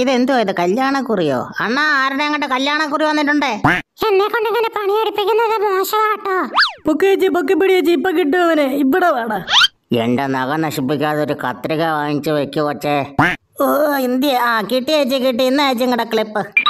ഇതെന്തോ ഇത് കല്യാണക്കുറിയോ അണ്ണാ ആരുടെ അങ്ങോട്ട് കല്യാണക്കുറി വന്നിട്ടുണ്ടേ എന്നെ കൊണ്ട് ഇങ്ങനെ പണിയെടുപ്പിക്കുന്നത് മോശമാട്ടോ പൊക്കേച്ചി പൊക്കിപ്പിടിയേച്ചി ഇപ്പൊ കിട്ടുമവനെ ഇവിടെ വേണം എന്റെ നഖ നശിപ്പിക്കാതെ ഒരു കത്രിക വാങ്ങിച്ചു വെക്കുവച്ചേ ഓ ഇന്ത്യ ആ കിട്ടിയേച്ചി കിട്ടി ഇന്ന് ഇന്നയച്ചിങ്ങടെ ക്ലിപ്പ്